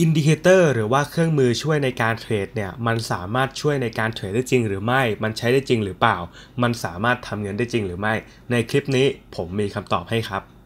อินดิเคเตอร์หรือว่าเครื่องมือช่วยในการเทรดเนี่ยมันสามารถช่วยในการเทรดได้จริงหรือไม่ มันใช้ได้จริงหรือเปล่า มันสามารถทำเงินได้จริงหรือไม่ ในคลิปนี้ผมมีคำตอบให้ครับ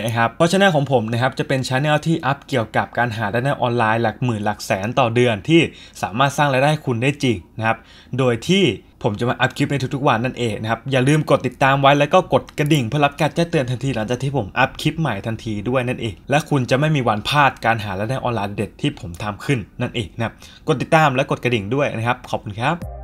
นะครับเพราะช a n e ของผมนะครับจะเป็นช a n e ที่อัพเกี่ยวกับการหารายได้ออนไลน์หลักหมื่นหลักแสนต่อเดือนที่สามารถสร้างรายได้คุณได้จริงนะครับ โดยที่ผมจะมาอัพคลิปในทุกๆวันนั่นเองนะครับอย่าลืมกดติดตามไว้แล้วก็กดกระดิ่งเพื่อรับการแจ้งเตือนทันทีหลังจากที่ผมอัพคลิปใหม่ทันทีด้วยนั่นเอง และคุณจะไม่มีวันพลาดการหารายได้ออนไลน์เด็ดที่ผมทำขึ้นนั่นเองนะครับกดติดตามและกดกระดิ่งด้วยนะครับ ขอบคุณครับ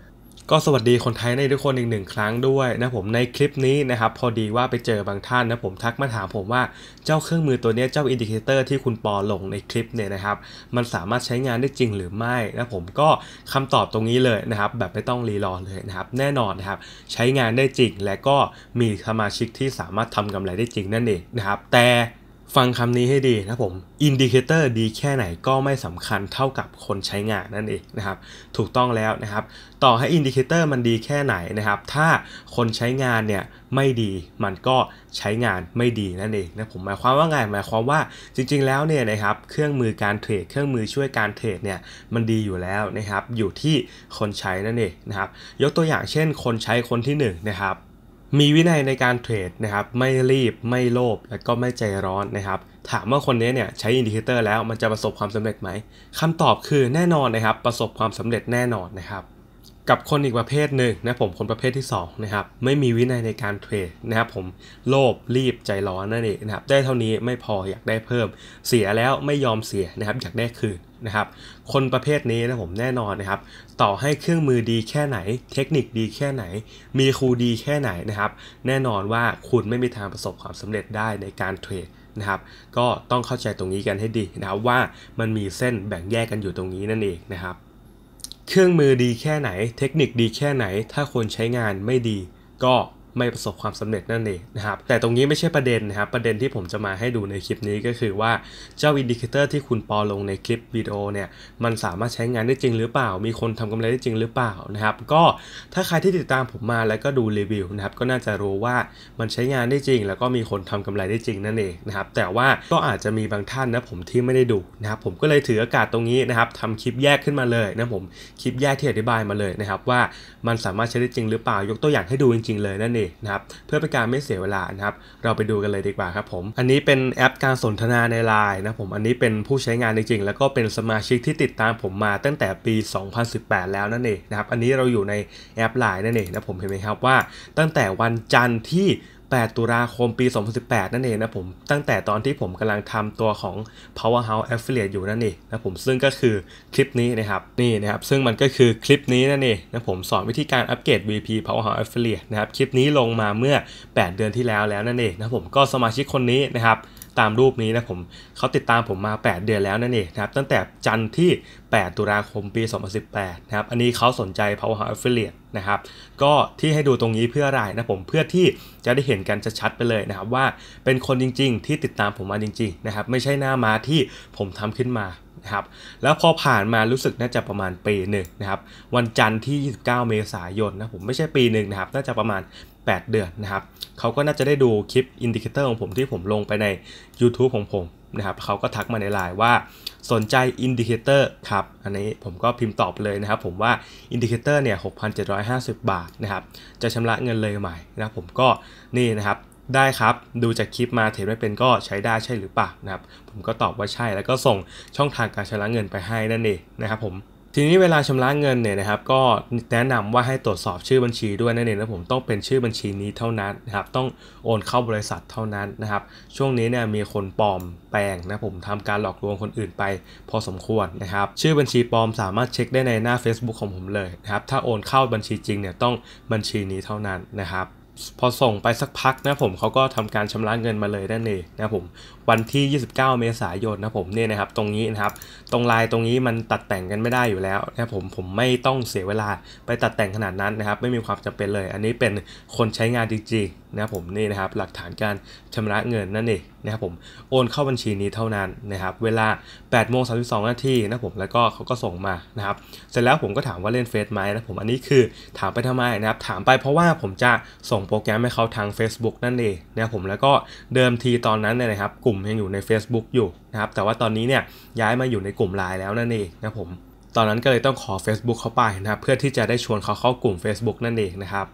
ก็สวัสดีคนไทยในทุกคนอีกหนึ่งครั้งด้วยนะผมในคลิปนี้นะครับ พอดีว่าไปเจอบางท่านนะผมทักมาถามผมว่าเจ้าเครื่องมือตัวนี้เจ้าอินดิเคเตอร์ที่คุณปอลงในคลิปเนี่ยนะครับ มันสามารถใช้งานได้จริงหรือไม่นะผมก็คำตอบตรงนี้เลยนะครับ แบบไม่ต้องรีรอเลยนะครับ แน่นอนนะครับใช้งานได้จริงและก็มีสมาชิกที่สามารถทำกำไรได้จริงนั่นเองนะครับ แต่ฟังคำนี้ให้ดีนะผมอินดิเคเตอร์ดีแค่ไหนก็ไม่สำคัญเท่ากับคนใช้งานนั่นเองนะครับ ถูกต้องแล้วนะครับต่อให้อินดิเคเตอร์มันดีแค่ไหนนะครับ ถ้าคนใช้งานเนี่ยไม่ดีมันก็ใช้งานไม่ดีนั่นเองนะผมหมายความว่าไงหมายความว่าจริงๆแล้วเนี่ยนะครับเครื่องมือการเทรดเครื่องมือช่วยการเทรดเนี่ยมันดีอยู่แล้วนะครับ อยู่ที่คนใช้นั่นเองนะครับ ยกตัวอย่างเช่นคนใช้คนที่1นนะครับมีวินัยในการเทรดนะครับไม่รีบไม่โลภและก็ไม่ใจร้อนนะครับ ถามว่าคนนี้เนี่ยใช้อินดิเคเตอร์แล้วมันจะประสบความสำเร็จไหมคำตอบคือแน่นอนนะครับ ประสบความสำเร็จแน่นอนนะครับกับคนอีกประเภทหนึ่งนะผมคนประเภทที่ 2 นะครับ ไม่มีวินัยในการเทรดนะครับผมโลภรีบใจร้อนนั่นเองนะครับ ได้เท่านี้ไม่พออยากได้เพิ่มเสียแล้วไม่ยอมเสียนะครับอยากได้คืนนะครับ คนประเภทนี้นะผมแน่นอนนะครับ ต่อให้เครื่องมือดีแค่ไหน เทคนิคดีแค่ไหน มีครูดีแค่ไหนนะครับ แน่นอนว่าคุณไม่มีทางประสบความสำเร็จได้ในการเทรดนะครับก็ต้องเข้าใจตรงนี้กันให้ดีนะครับว่ามันมีเส้นแบ่งแยกกันอยู่ตรงนี้นั่นเองนะครับเครื่องมือดีแค่ไหน เทคนิคดีแค่ไหนถ้าคนใช้งานไม่ดี ก็ไม่ประสบความสำเร็จนั่นเองนะครับแต่ตรงนี้ไม่ใช่ประเด็นนะครับ ประเด็นที่ผมจะมาให้ดูในคลิปนี้ก็คือว่าเจ้าอินดิเคเตอร์ที่คุณปอลงในคลิปวิดีโอเนี่ยมันสามารถใช้งานได้จริงหรือเปล่า มีคนทำกำไรได้จริงหรือเปล่านะครับก็ถ้าใครที่ติดตามผมมาแล้วก็ดูรีวิวนะครับก็น่าจะรู้ว่ามันใช้งานได้จริง แล้วก็มีคนทำกำไรได้จริงนั่นเองนะครับแต่ว่าก็อาจจะมีบางท่านนะผมที่ไม่ได้ดูนะครับผมก็เลยถือโอกาสตรงนี้นะครับทำคลิปแยกขึ้นมาเลยนะผมคลิปแยกที่อธิบายมาเลยนะครับว่ามันสามารถใช้ได้จริงหรือเปล่า ยกตัวอย่างให้ดูจริงๆเลยนั่นเองนะครับเพื่อเป็นการไม่เสียเวลานะครับ เราไปดูกันเลยดีกว่าครับผม อันนี้เป็นแอปการสนทนาในไลน์นะผม อันนี้เป็นผู้ใช้งานจริงๆ แล้วก็เป็นสมาชิกที่ติดตามผมมาตั้งแต่ปี 2018 แล้วนั่นเองนะครับ อันนี้เราอยู่ในแอปไลน์นั่นเองนะผมเห็นไหมครับว่าตั้งแต่วันจันทร์ที่8 ตุลาคมปี 2018นั่นเองนะผมตั้งแต่ตอนที่ผมกำลังทำตัวของ Powerhouse Affiliate อยู่นั่นเองนะผมซึ่งก็คือคลิปนี้นะครับ นี่นะครับ ซึ่งมันก็คือคลิปนี้นั่นเองนะผมสอนวิธีการอัปเกรด VP Powerhouse Affiliate นะครับ คลิปนี้ลงมาเมื่อ 8 เดือนที่แล้วแล้วนั่นเองนะผมก็สมาชิกคนนี้นะครับตามรูปนี้นะผมเขาติดตามผมมา 8 เดือนแล้วนั่นเองนะครับตั้งแต่จันทร์ที่ 8 ตุลาคมปี 2018นะครับอันนี้เขาสนใจ Powerhouse Affiliate นะครับก็ที่ให้ดูตรงนี้เพื่ออะไรนะผมเพื่อที่จะได้เห็นกันชัดๆไปเลยนะครับว่าเป็นคนจริงๆที่ติดตามผมมาจริงๆนะครับไม่ใช่หน้ามาที่ผมทำขึ้นมานะครับแล้วพอผ่านมารู้สึกน่าจะประมาณปีหนึ่งนะครับวันจันทร์ที่ 29 เมษายนนะผมไม่ใช่ปีหนึ่งนะครับ น่าจะประมาณ 8 เดือนนะครับเขาก็น่าจะได้ดูคลิปอินดิเคเตอร์ของผมที่ผมลงไปใน YouTube ของผมนะครับเขาก็ทักมาในไลน์ว่าสนใจอินดิเคเตอร์ครับ อันนี้ผมก็พิมพ์ตอบเลยนะครับผมว่าอินดิเคเตอร์เนี่ย 6,750 บาทนะครับ จะชำระเงินเลยใหม่นะผมก็นี่นะครับได้ครับดูจากคลิปมาเทรดไม่เป็นก็ใช้ได้ใช่หรือเปล่านะครับ ผมก็ตอบว่าใช่แล้วก็ส่งช่องทางการชำระเงินไปให้นั่นเองนะครับผมทีนี้เวลาชำระเงินเนี่ยนะครับก็แนะนำว่าให้ตรวจสอบชื่อบัญชีด้วยนั่นเองนะผมต้องเป็นชื่อบัญชีนี้เท่านั้นนะครับต้องโอนเข้าบริษัทเท่านั้นนะครับ ช่วงนี้เนี่ยมีคนปลอมแปลงนะผมทำการหลอกลวงคนอื่นไป พอสมควรนะครับ ชื่อบัญชีปลอมสามารถเช็คได้ในหน้า Facebook ของผมเลยนะครับถ้าโอนเข้าบัญชีจริงเนี่ยต้องบัญชีนี้เท่านั้นนะครับพอส่งไปสักพักนะผมเขาก็ทำการชำระเงินมาเลยนั่นเองนะผมวันที่ 29 เมษายนนะผมเนี่ยนะครับตรงนี้นะครับตรงลายตรงนี้มันตัดแต่งกันไม่ได้อยู่แล้วนะผมผมไม่ต้องเสียเวลาไปตัดแต่งขนาดนั้นนะครับ ไม่มีความจำเป็นเลย อันนี้เป็นคนใช้งานจริงๆนะผมนี่นะครับหลักฐานการชำระเงินนั่นเองนะครับผมโอนเข้าบัญชีนี้เท่านั้นนะครับเวลา8โมง32นาทีนะผมแล้วก็เขาก็ส่งมานะครับเสร็จแล้วผมก็ถามว่าเล่นเฟซไหมนะผมอันนี้คือถามไปทำไมนะครับถามไปเพราะว่าผมจะส่งงโปรแกรมให้เขาทาง Facebook นั่นเองนะครับผมแล้วก็เดิมทีตอนนั้นเนี่ยนะครับ กลุ่มยังอยู่ใน Facebook อยู่นะครับแต่ว่าตอนนี้เนี่ยย้ายมาอยู่ในกลุ่มไลน์แล้วนั่นเองนะผมตอนนั้นก็เลยต้องขอ Facebook เข้าไปนะครับ เพื่อที่จะได้ชวนเขาเข้ากลุ่ม Facebook นั่นเองนะครับ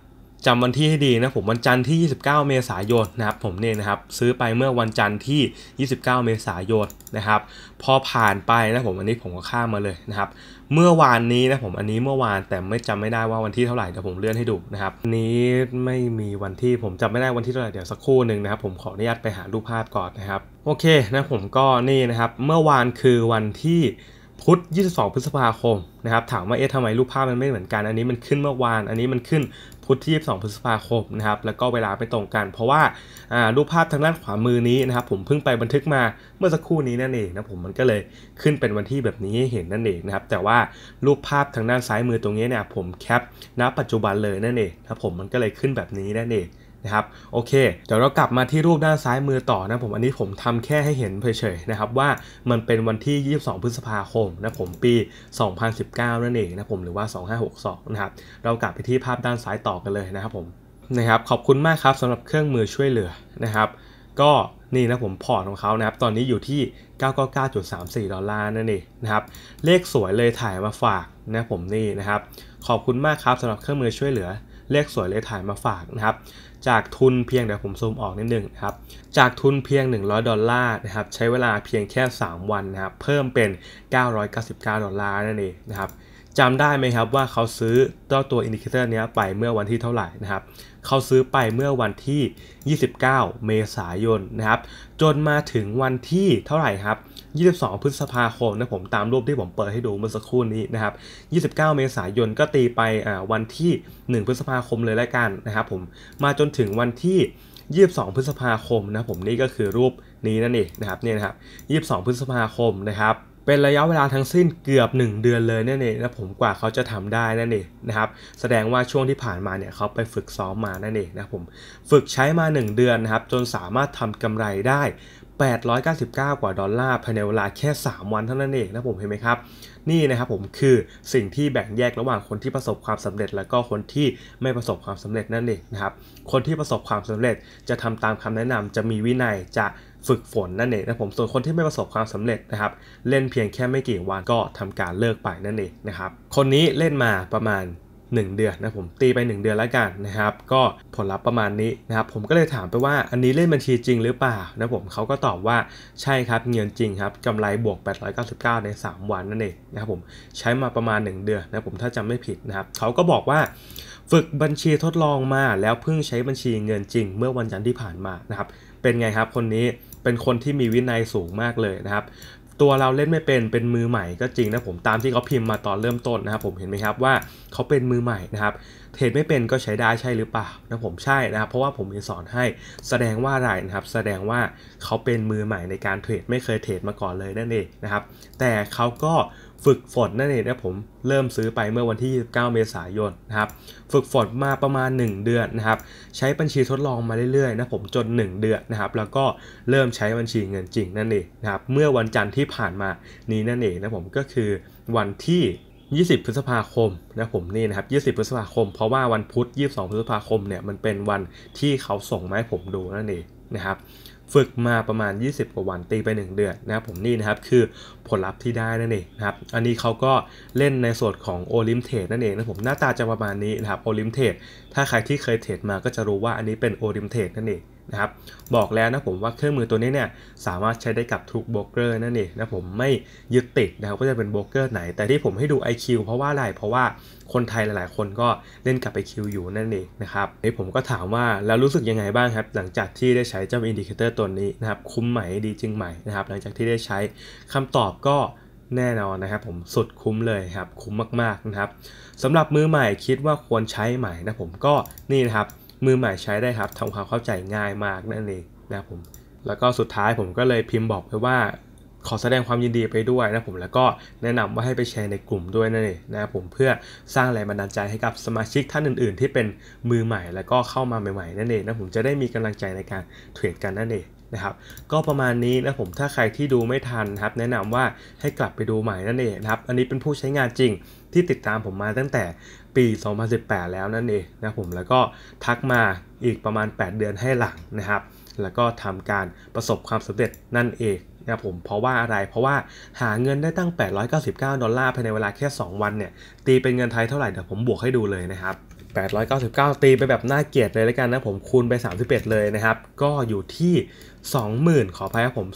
จำวันที่ให้ดีนะผมวันจันทร์ที่ 29 เมษายนนะครับ ผมเนี่ยนะครับ ซื้อไปเมื่อวันจันทร์ที่ 29 เมษายนนะครับพอผ่านไปนะผมอันนี้ผมก็ข้ามมาเลยนะครับเมื่อวานนี้นะผมอันนี้เมื่อวานแต่ไม่จำไม่ได้ว่าวันที่เท่าไหร่เดี๋ยวผมเลื่อนให้ดูนะครับนี้ไม่มีวันที่ผมจำไม่ได้วันที่เท่าไหร่เดี๋ยวสักครู่หนึ่งนะครับ ผมขออนุญาตไปหารูปภาพก่อนนะครับ โอเคนะผมก็นี่นะครับ เมื่อวานคือวันที่พุธ22 พฤษภาคมนะครับถามว่าเอ๊ะทำไมรูปภาพมันไม่เหมือนกันอันนี้มันขึ้นเมื่อวานอันนี้มันขึ้นพุธที่22พฤษภาคมนะครับแล้วก็เวลาไม่ตรงกัน เพราะว่ารูปภาพทางด้านขวามือนี้นะครับผมเพิ่งไปบันทึกมาเมื่อสักครู่นี้นั่นเองนะผมมันก็เลยขึ้นเป็นวันที่แบบนี้ให้เห็นนั่นเองนะครับแต่ว่ารูปภาพทางด้านซ้ายมือตรงนี้เนี่ยผมแคปณปัจจุบันเลยนั่นเองนะผมมันก็เลยขึ้นแบบนี้นั่นเองนะครับโอเค เดี๋ยวเรากลับมาที่รูปด้านซ้ายมือต่อนะผมอันนี้ผมทำแค่ให้เห็นเฉยๆนะครับว่ามันเป็นวันที่22พฤษภาคมนะผมปี 2019 นั่นเองนะผมหรือว่า 2562นะครับเรากลับไปที่ภาพด้านซ้ายต่อกันเลยนะครับผมนะครับขอบคุณมากครับสำหรับเครื่องมือช่วยเหลือนะครับ ก็นี่นะผมพอร์ตของเขานะครับตอนนี้อยู่ที่999.34ดอลลาร์นั่นเองนะครับเลขสวยเลยถ่ายมาฝากนะผมนี่นะครับขอบคุณมากครับสำหรับเครื่องมือช่วยเหลือเลขสวยเลขถ่ายมาฝากนะครับ จากทุนเพียงเดี๋ยวผมซูมออกนิดนึงนะครับ จากทุนเพียง 100 ดอลลาร์นะครับใช้เวลาเพียงแค่ 3 วันนะครับเพิ่มเป็น 999 ดอลลาร์นั่นเองนะครับจำได้ไหมครับว่าเขาซื้อตัวตัวอินดิเคเตอร์นี้ไปเมื่อวันที่เท่าไหร่นะครับ เขาซื้อไปเมื่อวันที่ 29 เมษายนนะครับ จนมาถึงวันที่เท่าไหร่ครับ22พฤษภาคมนะผมตามรูปที่ผมเปิดให้ดูเมื่อสักครู่นี้นะครับ 29 เมษายนก็ตีไปวันที่ 1 พฤษภาคมเลยแล้วกันนะครับ ผม มาจนถึงวันที่22พฤษภาคมนะผมนี่ก็คือรูปนี้นั่นเองนะครับเนี่ยนะครับ22พฤษภาคมนะครับเป็นระยะเวลาทั้งสิ้นเกือบ 1 เดือนเลยนั่นเองละผมกว่าเขาจะทำได้นั่นเองนะครับแสดงว่าช่วงที่ผ่านมาเนี่ยเขาไปฝึกซ้อมมานั่นเองนะผมฝึกใช้มา 1 เดือนนะครับจนสามารถทำกำไรได้ 899 กว่าดอลลาร์ภายในเวลาแค่ 3 วันเท่านั้นเองนะผมเห็นไหมครับนี่นะครับผมคือสิ่งที่แบ่งแยกระหว่างคนที่ประสบความสำเร็จ แล้วก็คนที่ไม่ประสบความสำเร็จนั่นเองนะครับคนที่ประสบความสำเร็จจะทำตามคำแนะนำจะมีวินัยจะฝึกฝนนั่นเองนะผมส่วนคนที่ไม่ประสบความสำเร็จนะครับเล่นเพียงแค่ไม่กี่วันก็ทำการเลิกไปนั่นเองนะครับ คนนี้เล่นมาประมาณ 1 เดือนนะผมตีไป 1 เดือนแล้วกันนะครับ ก็ผลลัพธ์ประมาณนี้นะครับผมก็เลยถามไปว่าอันนี้เล่นบัญชีจริงหรือเปล่านะผมเขาก็ตอบว่าใช่ครับเงินจริงครับกำไรบวก 899 ใน 3 วันนั่นเองนะครับผมใช้มาประมาณ 1 เดือนนะผมถ้าจำไม่ผิดนะครับเขาก็บอกว่าฝึกบัญชีทดลองมา แล้วเพิ่งใช้บัญชีเงินจริง เมื่อวันจันทร์ที่ผ่านมานะครับเป็นไงครับคนนี้เป็นคนที่มีวินัยสูงมากเลยนะครับ ตัวเราเล่นไม่เป็น เป็นมือใหม่ก็จริงนะผม ตามที่เขาพิมพ์มาตอนเริ่มต้นนะครับ ผมเห็นไหมครับว่าเขาเป็นมือใหม่นะครับ เทรดไม่เป็นก็ใช้ได้ใช่หรือเปล่านะผมใช่นะครับเพราะว่าผมมีสอนให้แสดงว่าอะไรนะครับ แสดงว่าเขาเป็นมือใหม่ในการเทรดไม่เคยเทรดมาก่อนเลยนั่นเองนะครับ แต่เขาก็ฝึกฝนนั่นเองนะผมเริ่มซื้อไปเมื่อวันที่ 9 เมษายนนะครับฝึกฝนมาประมาณ 1 เดือนนะครับใช้บัญชีทดลองมาเรื่อยๆนะผมจน 1 เดือนนะครับแล้วก็เริ่มใช้บัญชีเงินจริงนั่นเองนะครับเมื่อวันจันทร์ที่ผ่านมานี้นั่นเองนะผมก็คือวันที่ 20 พฤษภาคมนะผมนี่นะครับ 20 พฤษภาคม เพราะว่าวันพุธ 22 พฤษภาคมเนี่ยมันเป็นวันที่เขาส่งมาให้ผมดูนั่นเองนะครับฝึกมาประมาณ 20กว่าวันตีไป 1 เดือนนะครับผมนี่นะครับคือผลลัพธ์ที่ได้นั่นเองนะครับอันนี้เขาก็เล่นในส่วนของโอลิมเทดนั่นเองนะผมหน้าตาจะประมาณนี้นะครับโอลิมเทดถ้าใครที่เคยเทรดมาก็จะรู้ว่าอันนี้เป็นโอลิมเทดนั่นเองนะครับบอกแล้วนะผมว่าเครื่องมือตัวนี้เนี่ย สามารถใช้ได้กับทุกโบรกเกอร์นั่นเองนะผมไม่ยึดติดนะครับว่าจะเป็นโบรกเกอร์ไหน แต่ที่ผมให้ดู IQ เพราะว่าอะไรเพราะว่าคนไทยหลาย ๆ คนก็เล่นกับ IQ อยู่นั่นเองนะครับนี่ผมก็ถามว่าแล้วรู้สึกยังไงบ้างครับ หลังจากที่ได้ใช้เจ้าอินดิเคเตอร์ตัวนี้นะครับคุ้มไหมดีจริงไหมนะครับหลังจากที่ได้ใช้คำตอบก็แน่นอนนะครับ ผมสุดคุ้มเลยครับคุ้มมาก ๆ นะครับสำหรับมือใหม่คิดว่าควรใช้ใหม่นะผมก็นี่นะครับมือใหม่ใช้ได้ครับทำความเข้าใจง่ายมากนั่นเองนะครับผมแล้วก็สุดท้ายผมก็เลยพิมพ์บอกไปว่าขอแสดงความยินดีไปด้วยนะผมแล้วก็แนะนำว่าให้ไปแชร์ในกลุ่มด้วยนั่นเองนะผมเพื่อสร้างแรงบันดาลใจให้กับสมาชิกท่านอื่นๆ ที่เป็นมือใหม่แล้วก็เข้ามาใหม่ๆนั่นเองนะผมจะได้มีกำลังใจในการเทรดกันนั่นเองนะครับ ก็ประมาณนี้นะผมถ้าใครที่ดูไม่ทันครับแนะนำว่าให้กลับไปดูใหม่นั่นเองนะครับอันนี้เป็นผู้ใช้งานจริงที่ติดตามผมมาตั้งแต่ปี 2018 แล้วนั่นเองนะผมแล้วก็ทักมาอีกประมาณ 8 เดือนให้หลังนะครับ แล้วก็ทำการประสบความสำเร็จนั่นเองนะผมเพราะว่าอะไร เพราะว่าหาเงินได้ตั้ง 899 ดอลลาร์ภายในเวลาแค่ 2 วันเนี่ย ตีเป็นเงินไทยเท่าไหร่ เดี๋ยวผมบวกให้ดูเลยนะครับ 899 ตีไปแบบน่าเกียดเลยแล้วกันนะผมคูณไป31เลยนะครับ ก็อยู่ที่ 20,000 ขออภัยครับผม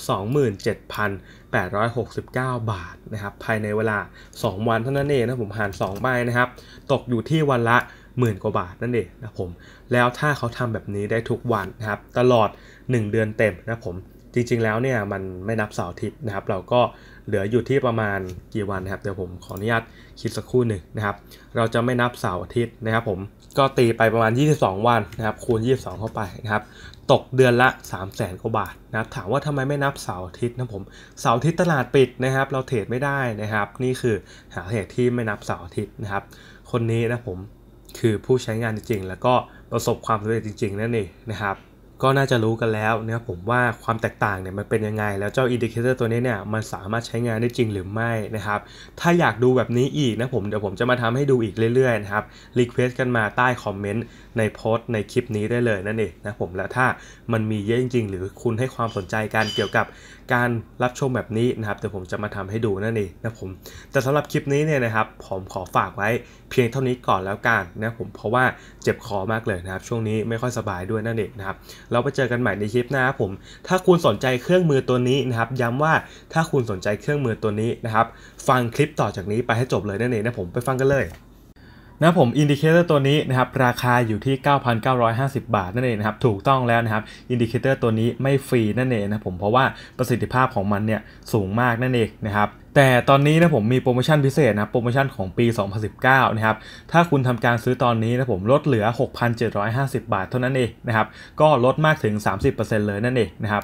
27,869 บาทนะครับภายในเวลา 2 วันเท่านั้นเองนะผม หาร2ใบนะครับ ตกอยู่ที่วันละหมื่นกว่าบาท นั่นเองนะผมแล้วถ้าเขาทำแบบนี้ได้ทุกวันนะครับตลอด 1 เดือนเต็มนะผมจริงๆแล้วเนี่ยมันไม่นับเสาร์อาทิตย์นะครับ เราก็เหลืออยู่ที่ประมาณกี่วันนะครับ เดี๋ยวผมขออนุญาตคิดสักครู่หนึ่งนะครับ เราจะไม่นับเสาร์อาทิตย์นะครับ ผมก็ตีไปประมาณ22 วันนะครับคูณ 22 เข้าไปนะครับ ตกเดือนละ 3 0 0แสนกว่าบาทนะครับถามว่าทำไมไม่นับเสาร์อาทิตย์นะผมเสาร์อาทิตย์ตลาดปิดนะครับ เราเทรดไม่ได้นะครับนี่คือหาเหตุที่ไม่นับเสาร์อาทิตย์นะครับ คนนี้นะผมคือผู้ใช้งานจริงๆแล้วก็ประสบความสำเร็จจริง ๆนั่นเองนะครับก็น่าจะรู้กันแล้วนะครับผมว่าความแตกต่างเนี่ยมันเป็นยังไง แล้วเจ้าอินดิเคเตอร์ตัวนี้เนี่ยมันสามารถใช้งานได้จริงหรือไม่นะครับ ถ้าอยากดูแบบนี้อีกนะผมเดี๋ยวผมจะมาทำให้ดูอีกเรื่อยๆนะครับรีเควสกันมาใต้คอมเมนต์ในโพสต์ในคลิปนี้ได้เลยนั่นเองนะผมและถ้ามันมีเยอะจริงๆหรือคุณให้ความสนใจการเกี่ยวกับการรับชมแบบนี้นะครับ เดี๋ยวผมจะมาทำให้ดูนั่นเองนะผมแต่สำหรับคลิปนี้เนี่ยนะครับผมขอฝากไว้เพียงเท่านี้ก่อนแล้วกันนะผมเพราะว่าเจ็บคอมากเลยนะครับ ช่วงนี้ไม่ค่อยสบายด้วยนั่นเองนะครับแล้วไปเจอกันใหม่ในคลิปหน้าผม ถ้าคุณสนใจเครื่องมือตัวนี้นะครับ ย้ำว่าถ้าคุณสนใจเครื่องมือตัวนี้นะครับ ฟังคลิปต่อจากนี้ไปให้จบเลยนั่นเองนะผมไปฟังกันเลย นะผมอินดิเคเตอร์ตัวนี้นะครับราคาอยู่ที่ 9,950 บาทนั่นเองนะครับ ถูกต้องแล้วนะครับอินดิเคเตอร์ตัวนี้ไม่ฟรีนั่นเองนะผมเพราะว่าประสิทธิภาพของมันเนี่ยสูงมากนั่นเองนะครับแต่ตอนนี้นะผมมีโปรโมชั่นพิเศษนะโปรโมชั่นของปี 2019 นะครับ ถ้าคุณทำการซื้อตอนนี้นะผมลดเหลือ 6,750 บาทเท่านั้นเองนะครับ ก็ลดมากถึง 30%เลยนั่นเองนะครับ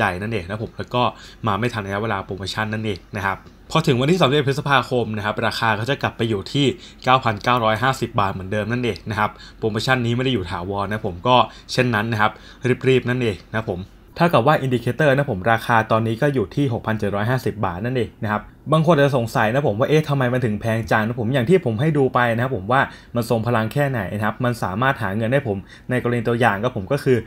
จใจนั่นเองนะผมแล้วก็มาไม่ทันระยะเวลาโปรโมชั่นนั่นเองนะครับพอถึงวันที่31พฤษภาคมนะครับราคาก็จะกลับไปอยู่ที่ 9,950 บาทเหมือนเดิมนั่นเองนะครับโปรโมชั่นนี้ไม่ได้อยู่ถาวรนะผมก็เช่นนั้นนะครับรีบๆนั่นเองนะผมเท่ากับว่าอินดิเคเตอร์นะผมราคาตอนนี้ก็อยู่ที่ 6,750 บาทนั่นเองนะครับบางคนจะสงสัยนะผมว่าเอ๊ะทำไมมันถึงแพงจังนะผมอย่างที่ผมให้ดูไปนะครับผมว่ามันทรงพลังแค่ไหนนะครับมันสามารถหาเงินได้ผมในกรณีตัวอย่างก็ผมก็คือ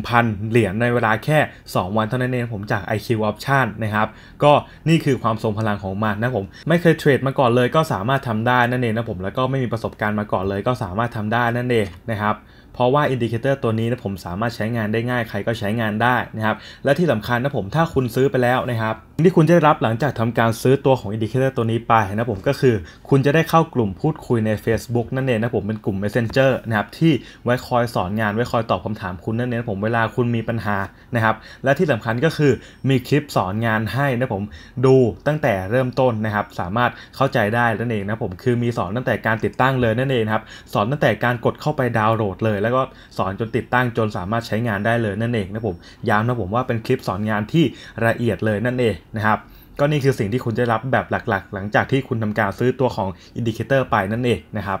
1,000 เหรียญในเวลาแค่ 2 วันเท่านั้นเองผมจาก IQ Option นะครับ ก็นี่คือความทรงพลังของมันนะผมไม่เคยเทรดมาก่อนเลย ก็สามารถทำได้นั่นเองนะผมแล้วก็ไม่มีประสบการณ์มาก่อนเลย ก็สามารถทำได้นั่นเองนะครับเพราะว่าอินดิเคเตอร์ตัวนี้นะผมสามารถใช้งานได้ง่ายใครก็ใช้งานได้นะครับและที่สำคัญนะผมถ้าคุณซื้อไปแล้วนะครับที่คุณจะได้รับหลังจากทำการซื้อตัวของ indicator ตัวนี้ไปนะผมก็คือ คุณจะได้เข้ากลุ่มพูดคุยใน Facebook นั่นเองนะผมเป็นกลุ่ม Messenger นะครับที่ไว้คอยสอนงานไว้คอยตอบคำถามคุณนั่นเองผมเวลาคุณมีปัญหานะครับ และที่สำคัญก็คือมีคลิปสอนงานให้นะผมดูตั้งแต่เริ่มต้นนะครับ สามารถเข้าใจได้นั่นเองนะผมคือมีสอนตั้งแต่การติดตั้งเลยนั่นเองครับสอนตั้งแต่การกดเข้าไปดาวน์โหลดเลย แล้วก็สอนจนติดตั้งจนสามารถใช้งานได้เลยนั่นเองนะผมย้ำนะผมว่าเป็นคลิปสอนงานที่ละเอียดเลยนั่นเองนะครับก็นี่คือสิ่งที่คุณจะรับแบบหลัก ๆ หลังจากที่คุณทำการซื้อตัวของอินดิเคเตอร์ไปนั่นเองนะครับ